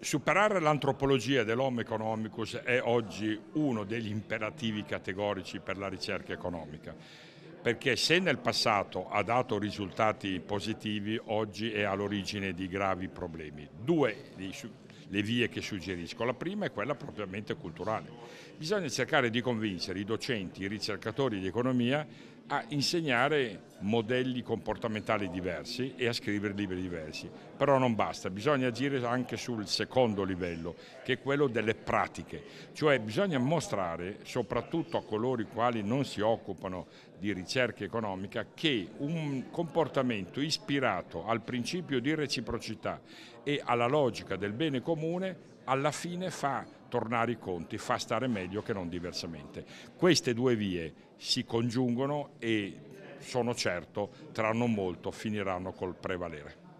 Superare l'antropologia dell'homo economicus è oggi uno degli imperativi categorici per la ricerca economica, perché se nel passato ha dato risultati positivi, oggi è all'origine di gravi problemi. Due le vie che suggerisco. La prima è quella propriamente culturale. Bisogna cercare di convincere i docenti, i ricercatori di economia a insegnare modelli comportamentali diversi e a scrivere libri diversi. Però non basta, bisogna agire anche sul secondo livello, che è quello delle pratiche, cioè bisogna mostrare, soprattutto a coloro i quali non si occupano di ricerca economica, che un comportamento ispirato al principio di reciprocità e alla logica del bene comune alla fine fa tornare i conti, fa stare meglio che non diversamente. Queste due vie si congiungono e sono certo tra non molto finiranno col prevalere.